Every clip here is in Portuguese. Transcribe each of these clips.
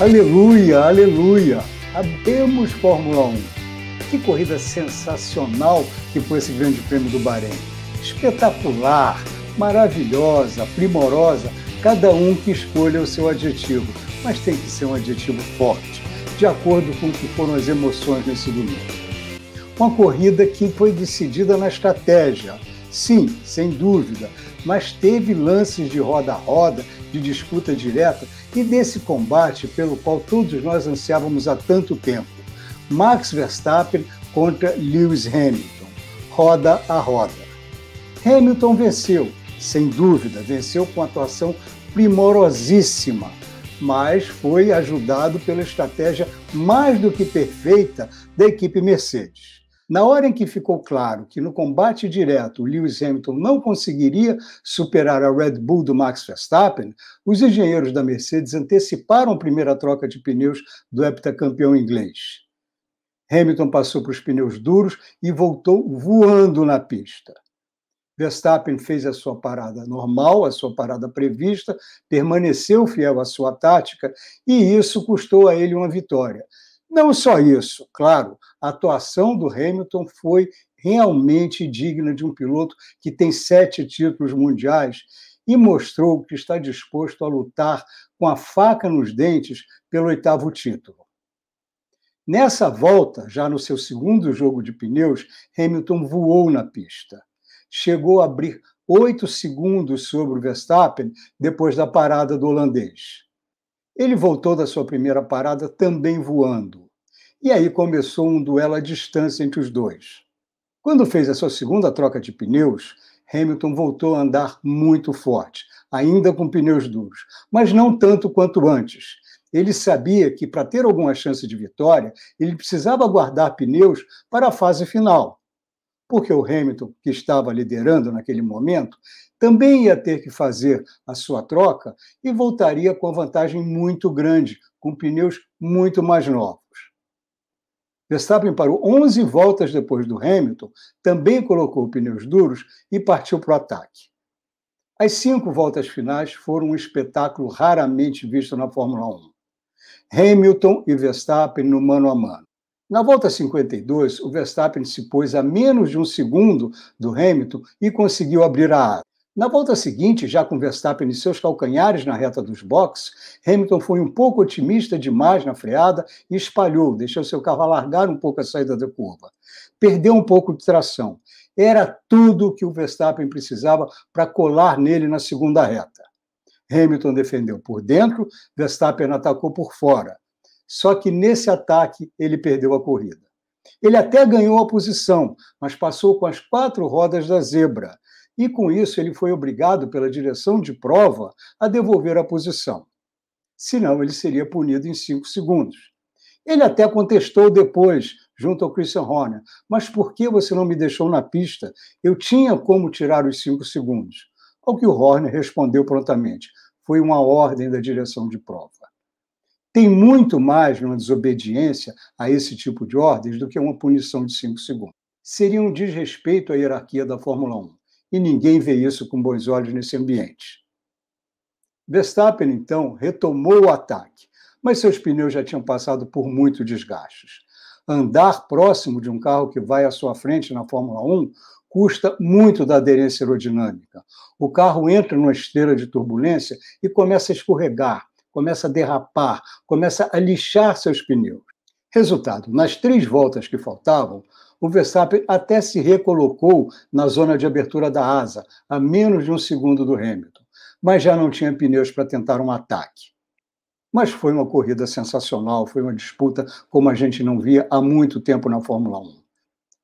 Aleluia, aleluia! Abemos Fórmula 1. Que corrida sensacional que foi esse Grande Prêmio do Bahrein. Espetacular, maravilhosa, primorosa, cada um que escolha o seu adjetivo, mas tem que ser um adjetivo forte, de acordo com o que foram as emoções nesse domingo. Uma corrida que foi decidida na estratégia, Sim, sem dúvida, mas teve lances de roda a roda, de disputa direta e desse combate pelo qual todos nós ansiávamos há tanto tempo. Max Verstappen contra Lewis Hamilton, roda a roda. Hamilton venceu, sem dúvida, venceu com atuação primorosíssima, mas foi ajudado pela estratégia mais do que perfeita da equipe Mercedes. Na hora em que ficou claro que no combate direto Lewis Hamilton não conseguiria superar a Red Bull do Max Verstappen, os engenheiros da Mercedes anteciparam a primeira troca de pneus do heptacampeão inglês. Hamilton passou para os pneus duros e voltou voando na pista. Verstappen fez a sua parada normal, a sua parada prevista, permaneceu fiel à sua tática e isso custou a ele uma vitória. Não só isso, claro, a atuação do Hamilton foi realmente digna de um piloto que tem sete títulos mundiais e mostrou que está disposto a lutar com a faca nos dentes pelo oitavo título. Nessa volta, já no seu segundo jogo de pneus, Hamilton voou na pista. Chegou a abrir oito segundos sobre o Verstappen depois da parada do holandês. Ele voltou da sua primeira parada também voando. E aí começou um duelo à distância entre os dois. Quando fez a sua segunda troca de pneus, Hamilton voltou a andar muito forte, ainda com pneus duros, mas não tanto quanto antes. Ele sabia que para ter alguma chance de vitória, ele precisava guardar pneus para a fase final, porque o Hamilton, que estava liderando naquele momento, também ia ter que fazer a sua troca e voltaria com vantagem muito grande, com pneus muito mais novos. Verstappen parou 11 voltas depois do Hamilton, também colocou pneus duros e partiu para o ataque. As cinco voltas finais foram um espetáculo raramente visto na Fórmula 1. Hamilton e Verstappen no mano a mano. Na volta 52, o Verstappen se pôs a menos de um segundo do Hamilton e conseguiu abrir a área. Na volta seguinte, já com Verstappen e seus calcanhares na reta dos boxes, Hamilton foi um pouco otimista demais na freada e espalhou, deixou seu carro alargar um pouco a saída da curva. Perdeu um pouco de tração. Era tudo que o Verstappen precisava para colar nele na segunda reta. Hamilton defendeu por dentro, Verstappen atacou por fora. Só que nesse ataque ele perdeu a corrida. Ele até ganhou a posição, mas passou com as quatro rodas da zebra. E com isso ele foi obrigado pela direção de prova a devolver a posição. Senão ele seria punido em cinco segundos. Ele até contestou depois, junto ao Christian Horner, mas por que você não me deixou na pista? Eu tinha como tirar os cinco segundos. Ao que o Horner respondeu prontamente: foi uma ordem da direção de prova tem muito mais numa desobediência a esse tipo de ordens do que uma punição de cinco segundos. Seria um desrespeito à hierarquia da Fórmula 1, e ninguém vê isso com bons olhos nesse ambiente. Verstappen, então, retomou o ataque, mas seus pneus já tinham passado por muitos desgastes. Andar próximo de um carro que vai à sua frente na Fórmula 1 custa muito da aderência aerodinâmica. O carro entra numa esteira de turbulência e começa a escorregar, começa a derrapar, começa a lixar seus pneus. Resultado: nas três voltas que faltavam, o Verstappen até se recolocou na zona de abertura da asa, a menos de um segundo do Hamilton, mas já não tinha pneus para tentar um ataque. Mas foi uma corrida sensacional, foi uma disputa como a gente não via há muito tempo na Fórmula 1.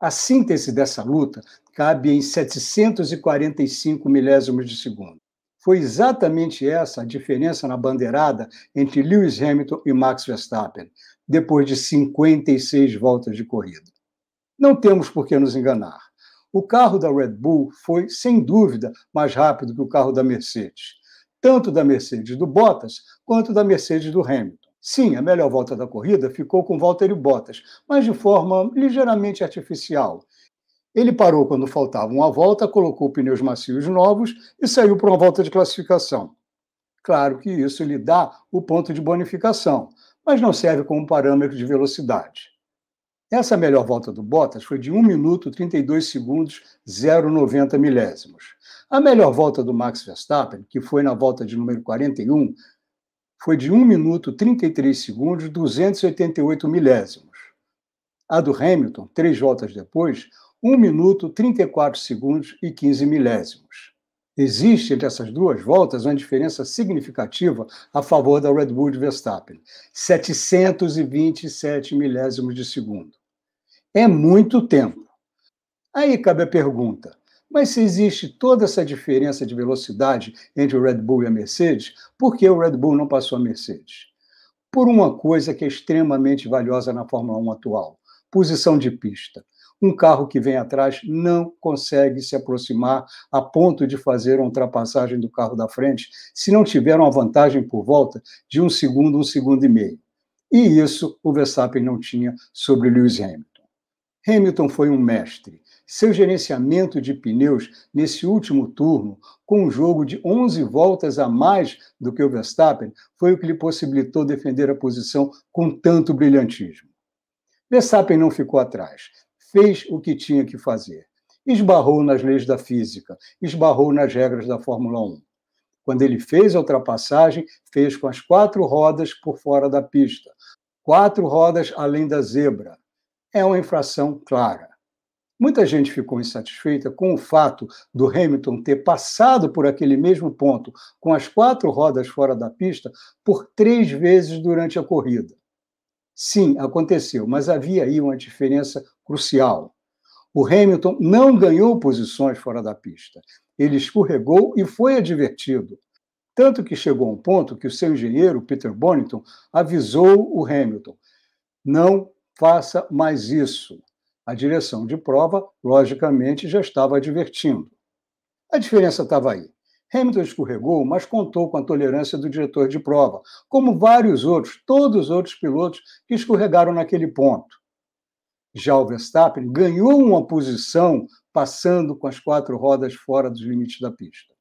A síntese dessa luta cabe em 745 milésimos de segundo. Foi exatamente essa a diferença na bandeirada entre Lewis Hamilton e Max Verstappen, depois de 56 voltas de corrida. Não temos por que nos enganar. O carro da Red Bull foi, sem dúvida, mais rápido que o carro da Mercedes, tanto da Mercedes do Bottas quanto da Mercedes do Hamilton. Sim, a melhor volta da corrida ficou com Valtteri Bottas, mas de forma ligeiramente artificial, ele parou quando faltava uma volta, colocou pneus macios novos e saiu para uma volta de classificação. Claro que isso lhe dá o ponto de bonificação, mas não serve como parâmetro de velocidade. Essa melhor volta do Bottas foi de 1 minuto 32 segundos 0,90 milésimos. A melhor volta do Max Verstappen, que foi na volta de número 41, foi de 1 minuto 33 segundos 288 milésimos. A do Hamilton, três voltas depois, 1 minuto 34 segundos e 15 milésimos. Existe entre essas duas voltas uma diferença significativa a favor da Red Bull de Verstappen, 727 milésimos de segundo. É muito tempo. Aí cabe a pergunta: mas se existe toda essa diferença de velocidade entre o Red Bull e a Mercedes, por que o Red Bull não passou a Mercedes? Por uma coisa que é extremamente valiosa na Fórmula 1 atual: posição de pista. Um carro que vem atrás não consegue se aproximar a ponto de fazer uma ultrapassagem do carro da frente se não tiver uma vantagem por volta de um segundo, um segundo e meio. E isso o Verstappen não tinha sobre Lewis Hamilton. Hamilton foi um mestre. Seu gerenciamento de pneus nesse último turno, com um jogo de 11 voltas a mais do que o Verstappen, foi o que lhe possibilitou defender a posição com tanto brilhantismo. Verstappen não ficou atrás, fez o que tinha que fazer. Esbarrou nas leis da física, esbarrou nas regras da Fórmula 1. Quando ele fez a ultrapassagem, fez com as quatro rodas por fora da pista, quatro rodas além da zebra. É uma infração clara. Muita gente ficou insatisfeita com o fato do Hamilton ter passado por aquele mesmo ponto, com as quatro rodas fora da pista, por três vezes durante a corrida. Sim, aconteceu, mas havia aí uma diferença crucial. O Hamilton não ganhou posições fora da pista. Ele escorregou e foi advertido. Tanto que chegou a um ponto que o seu engenheiro, Peter Bonington, avisou o Hamilton: não faça mais isso. A direção de prova, logicamente, já estava advertindo. A diferença estava aí. Hamilton escorregou, mas contou com a tolerância do diretor de prova, como vários outros, todos os outros pilotos que escorregaram naquele ponto. Já o Verstappen ganhou uma posição passando com as quatro rodas fora dos limites da pista.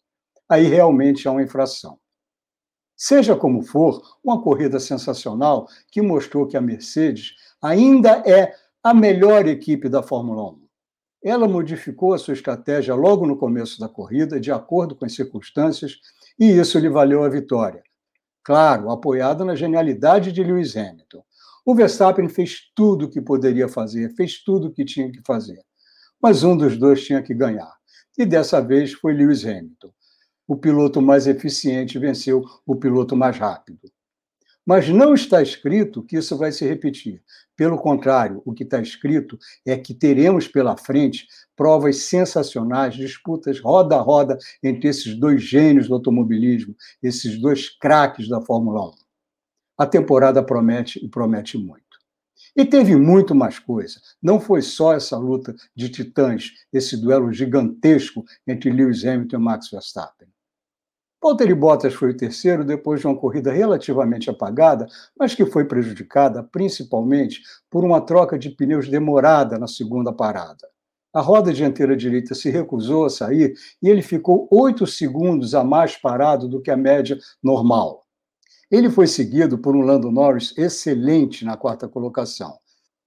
Aí realmente há uma infração. Seja como for, uma corrida sensacional que mostrou que a Mercedes ainda é a melhor equipe da Fórmula 1. Ela modificou a sua estratégia logo no começo da corrida, de acordo com as circunstâncias, e isso lhe valeu a vitória. Claro, apoiada na genialidade de Lewis Hamilton. O Verstappen fez tudo o que poderia fazer, fez tudo o que tinha que fazer. Mas um dos dois tinha que ganhar. E dessa vez foi Lewis Hamilton. O piloto mais eficiente venceu o piloto mais rápido. Mas não está escrito que isso vai se repetir. Pelo contrário, o que está escrito é que teremos pela frente provas sensacionais, disputas roda a roda entre esses dois gênios do automobilismo, esses dois craques da Fórmula 1. A temporada promete e promete muito. E teve muito mais coisa. Não foi só essa luta de titãs, esse duelo gigantesco entre Lewis Hamilton e Max Verstappen. Walter Bottas foi o terceiro depois de uma corrida relativamente apagada, mas que foi prejudicada principalmente por uma troca de pneus demorada na segunda parada. A roda dianteira direita se recusou a sair e ele ficou oito segundos a mais parado do que a média normal. Ele foi seguido por um Lando Norris excelente na quarta colocação.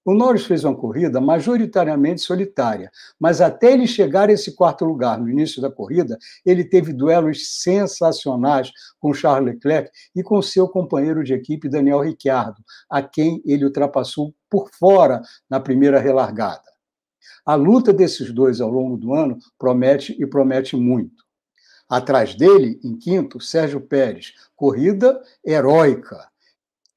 O Norris fez uma corrida majoritariamente solitária, mas até ele chegar a esse quarto lugar no início da corrida, ele teve duelos sensacionais com Charles Leclerc e com seu companheiro de equipe Daniel Ricciardo, a quem ele ultrapassou por fora na primeira relargada. A luta desses dois ao longo do ano promete e promete muito. Atrás dele, em quinto, Sérgio Pérez, corrida heróica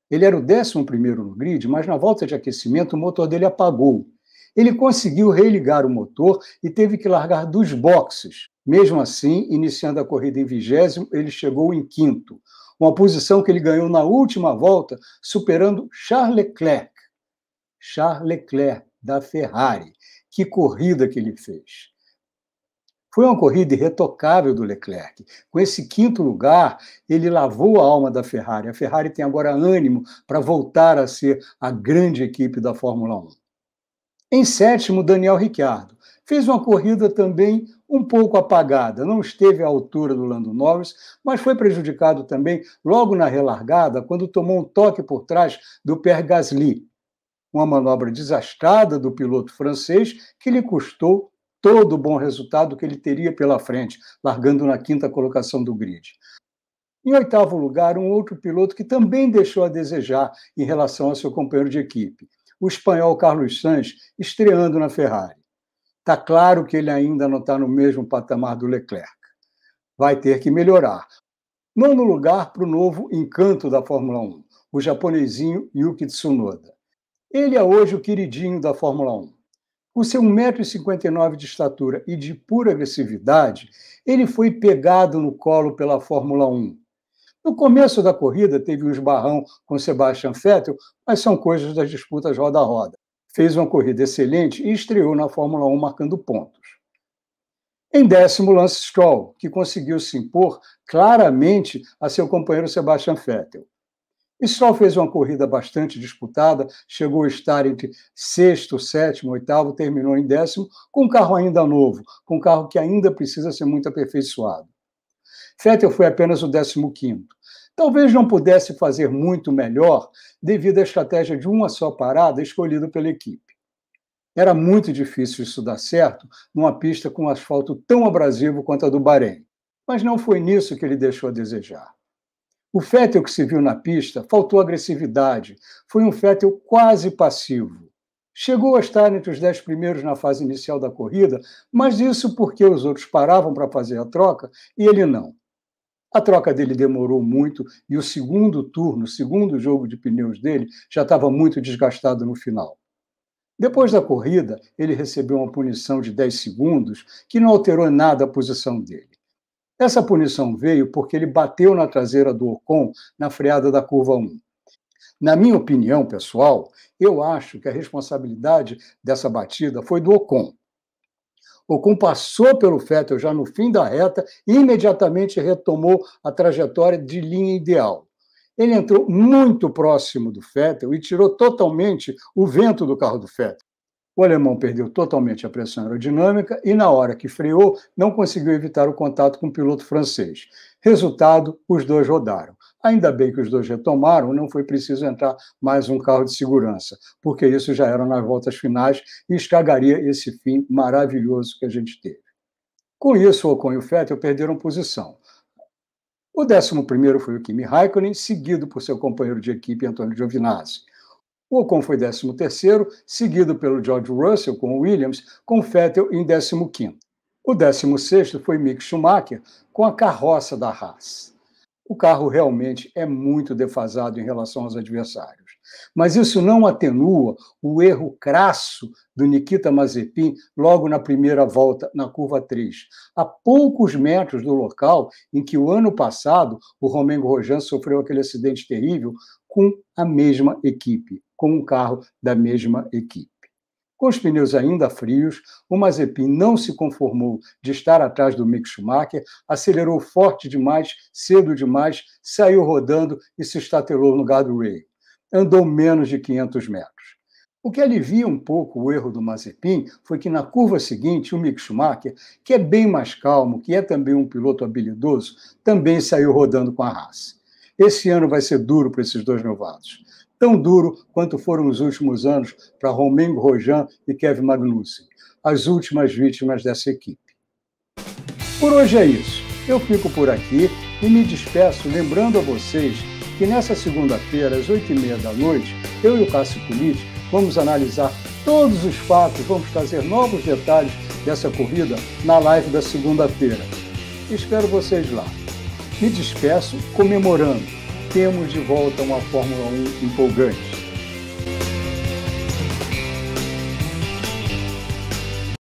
ele era o 11 no grid, mas na volta de aquecimento o motor dele apagou. Ele conseguiu religar o motor e teve que largar dos boxes. Mesmo assim, iniciando a corrida em vigésimo, ele chegou em quinto, uma posição que ele ganhou na última volta, superando Charles Leclerc. Charles Leclerc, da Ferrari. Que corrida que ele fez! Foi uma corrida irretocável do Leclerc. Com esse quinto lugar, ele lavou a alma da Ferrari. A Ferrari tem agora ânimo para voltar a ser a grande equipe da Fórmula 1. Em sétimo, Daniel Ricciardo. Fez uma corrida também um pouco apagada, não esteve à altura do Lando Norris, mas foi prejudicado também logo na relargada, quando tomou um toque por trás do Pierre Gasly. Uma manobra desastrada do piloto francês que lhe custou todo o bom resultado que ele teria pela frente, largando na quinta colocação do grid. Em oitavo lugar, um outro piloto que também deixou a desejar em relação ao seu companheiro de equipe, o espanhol Carlos Sainz, estreando na Ferrari. Está claro que ele ainda não está no mesmo patamar do Leclerc. Vai ter que melhorar. Nono lugar para o novo encanto da Fórmula 1, o japonesinho Yuki Tsunoda. Ele é hoje o queridinho da Fórmula 1. Por ser 1,59m de estatura e de pura agressividade, ele foi pegado no colo pela Fórmula 1. No começo da corrida, teve um esbarrão com Sebastian Vettel, mas são coisas das disputas roda a roda. Fez uma corrida excelente e estreou na Fórmula 1 marcando pontos. Em décimo, Lance Stroll, que conseguiu se impor claramente a seu companheiro Sebastian Vettel. Israel fez uma corrida bastante disputada, chegou a estar entre sexto, sétimo, oitavo, terminou em décimo, com um carro ainda novo, com um carro que ainda precisa ser muito aperfeiçoado. Vettel foi apenas o décimo quinto. Talvez não pudesse fazer muito melhor devido à estratégia de uma só parada escolhida pela equipe. Era muito difícil isso dar certo numa pista com um asfalto tão abrasivo quanto a do Bahrein, mas não foi nisso que ele deixou a desejar. O Fettel que se viu na pista faltou agressividade, foi um Fettel quase passivo. Chegou a estar entre os dez primeiros na fase inicial da corrida, mas isso porque os outros paravam para fazer a troca e ele não. A troca dele demorou muito e o segundo turno, o segundo jogo de pneus dele, já estava muito desgastado no final. Depois da corrida, ele recebeu uma punição de 10 segundos que não alterou nada a posição dele. Essa punição veio porque ele bateu na traseira do Ocon na freada da curva 1. Na minha opinião pessoal, eu acho que a responsabilidade dessa batida foi do Ocon. Ocon passou pelo Vettel já no fim da reta e imediatamente retomou a trajetória de linha ideal. Ele entrou muito próximo do Vettel e tirou totalmente o vento do carro do Vettel. O alemão perdeu totalmente a pressão aerodinâmica e, na hora que freou, não conseguiu evitar o contato com o piloto francês. Resultado: os dois rodaram. Ainda bem que os dois retomaram, não foi preciso entrar mais um carro de segurança, porque isso já era nas voltas finais e estragaria esse fim maravilhoso que a gente teve. Com isso, Ocon e o Vettel perderam posição. O 11 foi o Kimi Raikkonen, seguido por seu companheiro de equipe, Antônio Giovinazzi. O Ocon foi 13º, seguido pelo George Russell com Williams, com Vettel em 15º. O 16º foi Mick Schumacher com a carroça da Haas. O carro realmente é muito defasado em relação aos adversários, mas isso não atenua o erro crasso do Nikita Mazepin logo na primeira volta na curva 3, a poucos metros do local em que o ano passado o Romengo Rojan sofreu aquele acidente terrível com a mesma equipe com um carro da mesma equipe. Com os pneus ainda frios, o Mazepin não se conformou de estar atrás do Mick Schumacher, acelerou forte demais, cedo demais, saiu rodando e se estatelou no guardrail. Andou menos de 500 metros. O que alivia um pouco o erro do Mazepin foi que na curva seguinte, o Mick Schumacher, que é bem mais calmo, que é também um piloto habilidoso, também saiu rodando com a raça. Esse ano vai ser duro para esses dois novatos tão duro quanto foram os últimos anos para Romengo Rojan e Kevin Magnussen, as últimas vítimas dessa equipe. Por hoje é isso. Eu fico por aqui e me despeço lembrando a vocês que nessa segunda-feira, às oito e meia da noite, eu e o Cássio Politi vamos analisar todos os fatos, vamos trazer novos detalhes dessa corrida na live da segunda-feira. Espero vocês lá. Me despeço comemorando temos de volta uma Fórmula 1 empolgante.